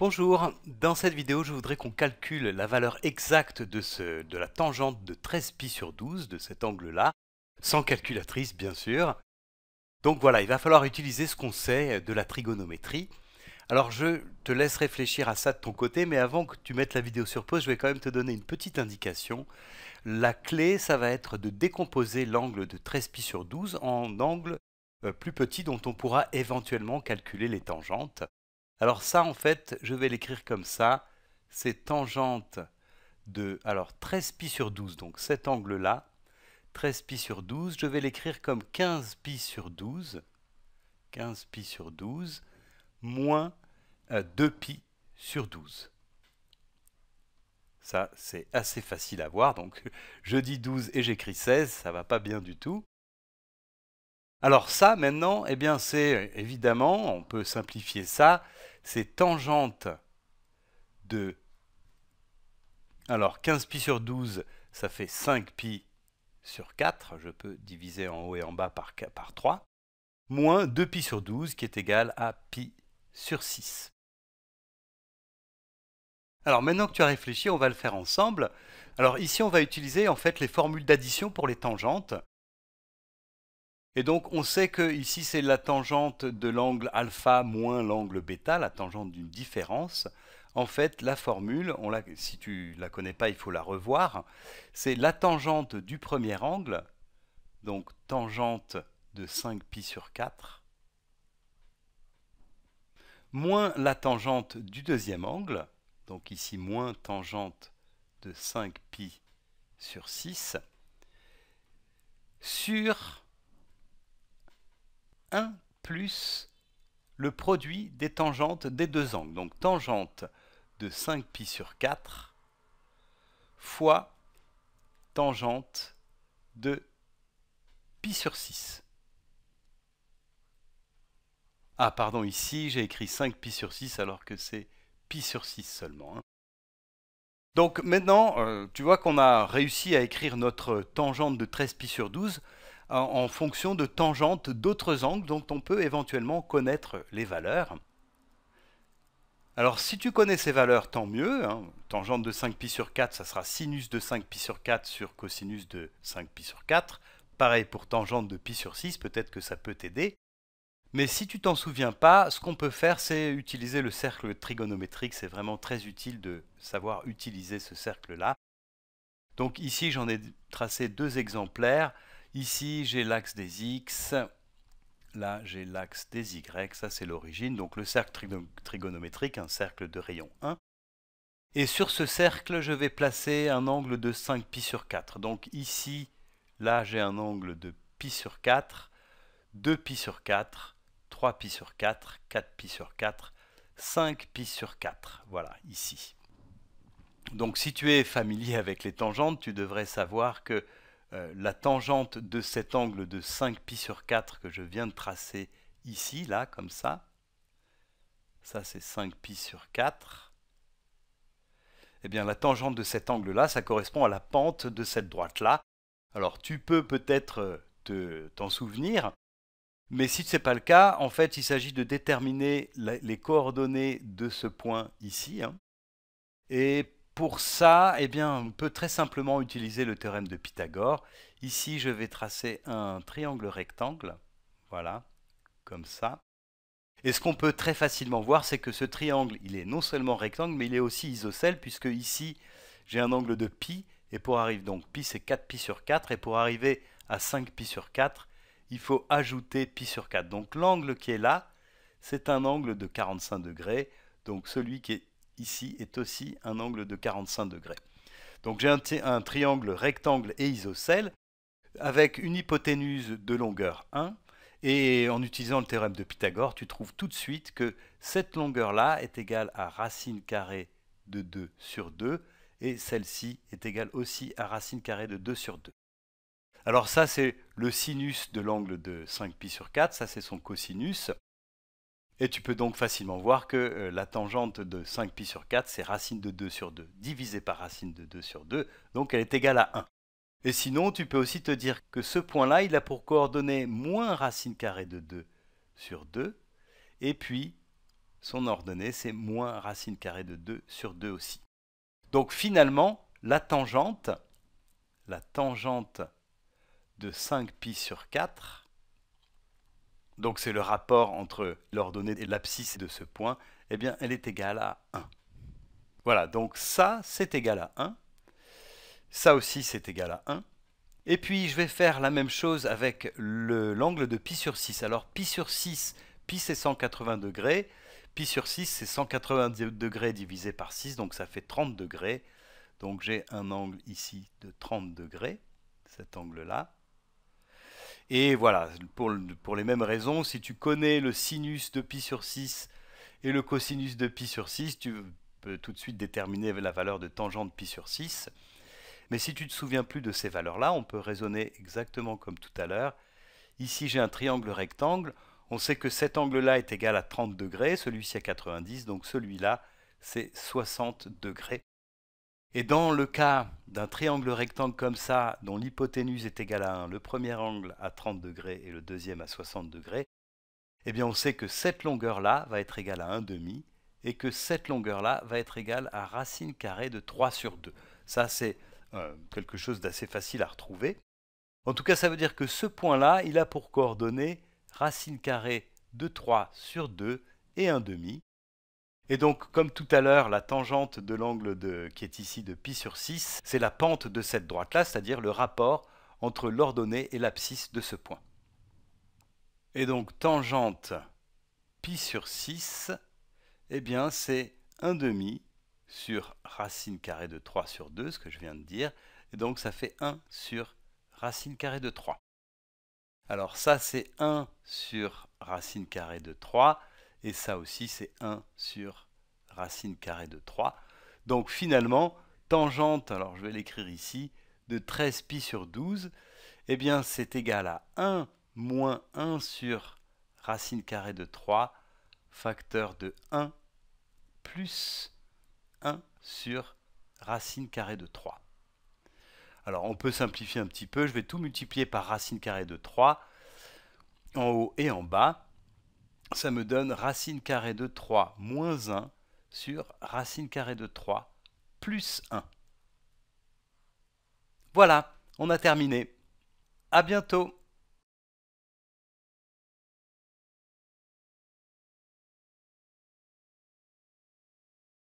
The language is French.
Bonjour, dans cette vidéo je voudrais qu'on calcule la valeur exacte de, la tangente de 13π sur 12 de cet angle-là, sans calculatrice bien sûr. Donc voilà, il va falloir utiliser ce qu'on sait de la trigonométrie. Alors je te laisse réfléchir à ça de ton côté, mais avant que tu mettes la vidéo sur pause, je vais quand même te donner une petite indication. La clé, ça va être de décomposer l'angle de 13π sur 12 en angles euh, plus petits dont on pourra éventuellement calculer les tangentes. Alors ça, en fait, je vais l'écrire comme ça. C'est tangente de... Alors 13 pi sur 12, donc cet angle-là. 13 pi sur 12, je vais l'écrire comme 15 pi sur 12. 15 pi sur 12 moins 2 euh, pi sur 12. Ça, c'est assez facile à voir. Donc, je dis 12 et j'écris 16, ça va pas bien du tout. Alors ça, maintenant, eh bien, c'est évidemment, on peut simplifier ça, c'est tangente de... Alors, 15 pi sur 12, ça fait 5 pi sur 4, je peux diviser en haut et en bas par, 3, moins 2 pi sur 12, qui est égal à pi sur 6. Alors maintenant que tu as réfléchi, on va le faire ensemble. Alors ici, on va utiliser en fait les formules d'addition pour les tangentes. Et donc on sait que ici c'est la tangente de l'angle alpha moins l'angle bêta, la tangente d'une différence. En fait, la formule, si tu ne la connais pas, il faut la revoir. C'est la tangente du premier angle, donc tangente de 5 pi sur 4, moins la tangente du deuxième angle, donc ici moins tangente de 5 pi sur 6, sur 1 plus le produit des tangentes des deux angles. Donc tangente de 5 pi sur 4 fois tangente de pi sur 6. Ah pardon, ici j'ai écrit 5 pi sur 6 alors que c'est pi sur 6 seulement. Hein. Donc maintenant, euh, tu vois qu'on a réussi à écrire notre tangente de 13 pi sur 12 en fonction de tangentes d'autres angles dont on peut éventuellement connaître les valeurs. Alors si tu connais ces valeurs, tant mieux. Hein. Tangente de 5π sur 4, ça sera sinus de 5π sur 4 sur cosinus de 5π sur 4. Pareil pour tangente de π sur 6, peut-être que ça peut t'aider. Mais si tu t'en souviens pas, ce qu'on peut faire, c'est utiliser le cercle trigonométrique. C'est vraiment très utile de savoir utiliser ce cercle-là. Donc ici, j'en ai tracé deux exemplaires. Ici, j'ai l'axe des X. Là, j'ai l'axe des Y. Ça, c'est l'origine. Donc le cercle trigonométrique, un cercle de rayon 1. Et sur ce cercle, je vais placer un angle de 5π sur 4. Donc ici, là, j'ai un angle de π sur 4, 2π sur 4, 3π sur 4, 4π sur 4, 5π sur 4. Voilà, ici. Donc si tu es familier avec les tangentes, tu devrais savoir que euh, la tangente de cet angle de 5π sur 4 que je viens de tracer ici, là, comme ça. Ça, c'est 5π sur 4. Eh bien, la tangente de cet angle-là, ça correspond à la pente de cette droite-là. Alors, tu peux peut-être euh, t'en souvenir, mais si ce n'est pas le cas, en fait, il s'agit de déterminer les coordonnées de ce point ici. Hein, et pour ça, eh bien, on peut très simplement utiliser le théorème de Pythagore. Ici, je vais tracer un triangle rectangle, voilà, comme ça. Et ce qu'on peut très facilement voir, c'est que ce triangle, il est non seulement rectangle, mais il est aussi isocèle, puisque ici, j'ai un angle de pi, et pour arriver, donc pi c'est 4 pi sur 4, et pour arriver à 5 pi sur 4, il faut ajouter pi sur 4. Donc l'angle qui est là, c'est un angle de 45 degrés, donc celui qui est ici est aussi un angle de 45 degrés. Donc j'ai un, triangle rectangle et isocèle avec une hypoténuse de longueur 1 et en utilisant le théorème de Pythagore, tu trouves tout de suite que cette longueur-là est égale à racine carrée de 2 sur 2 et celle-ci est égale aussi à racine carrée de 2 sur 2. Alors ça c'est le sinus de l'angle de 5π sur 4, ça c'est son cosinus. Et tu peux donc facilement voir que euh, la tangente de 5 pi sur 4, c'est racine de 2 sur 2, divisé par racine de 2 sur 2, donc elle est égale à 1. Et sinon, tu peux aussi te dire que ce point-là, il a pour coordonnée moins racine carrée de 2 sur 2, et puis son ordonnée, c'est moins racine carrée de 2 sur 2 aussi. Donc finalement, la tangente, la tangente de 5π sur 4, donc c'est le rapport entre l'ordonnée et l'abscisse de ce point, eh bien elle est égale à 1. Voilà, donc ça c'est égal à 1, ça aussi c'est égal à 1, et puis je vais faire la même chose avec l'angle de π sur 6. Alors π sur 6, π c'est 180 degrés, pi sur 6 c'est 180 degrés divisé par 6, donc ça fait 30 degrés. Donc j'ai un angle ici de 30 degrés, cet angle-là. Et voilà, pour, les mêmes raisons, si tu connais le sinus de pi sur 6 et le cosinus de pi sur 6, tu peux tout de suite déterminer la valeur de tangente pi sur 6. Mais si tu ne te souviens plus de ces valeurs-là, on peut raisonner exactement comme tout à l'heure. Ici, j'ai un triangle rectangle. On sait que cet angle-là est égal à 30 degrés, celui-ci à 90, donc celui-là, c'est 60 degrés. Et dans le cas d'un triangle rectangle comme ça, dont l'hypoténuse est égale à 1, le premier angle à 30 degrés et le deuxième à 60 degrés, eh bien on sait que cette longueur-là va être égale à 1 demi et que cette longueur-là va être égale à racine carrée de 3 sur 2. Ça, c'est euh, quelque chose d'assez facile à retrouver. En tout cas, ça veut dire que ce point-là, il a pour coordonnées racine carrée de 3 sur 2 et 1 demi. Et donc, comme tout à l'heure, la tangente de l'angle qui est ici de pi sur 6, c'est la pente de cette droite-là, c'est-à-dire le rapport entre l'ordonnée et l'abscisse de ce point. Et donc, tangente pi sur 6, eh bien, c'est 1 demi sur racine carrée de 3 sur 2, ce que je viens de dire. Et donc, ça fait 1 sur racine carrée de 3. Alors ça, c'est 1 sur racine carrée de 3. Et ça aussi, c'est 1 sur racine carrée de 3. Donc finalement, tangente, alors je vais l'écrire ici, de 13 pi sur 12, eh bien c'est égal à 1 moins 1 sur racine carrée de 3, facteur de 1 plus 1 sur racine carrée de 3. Alors on peut simplifier un petit peu, je vais tout multiplier par racine carrée de 3 en haut et en bas ça me donne racine carrée de 3 moins 1 sur racine carrée de 3 plus 1. Voilà, on a terminé. À bientôt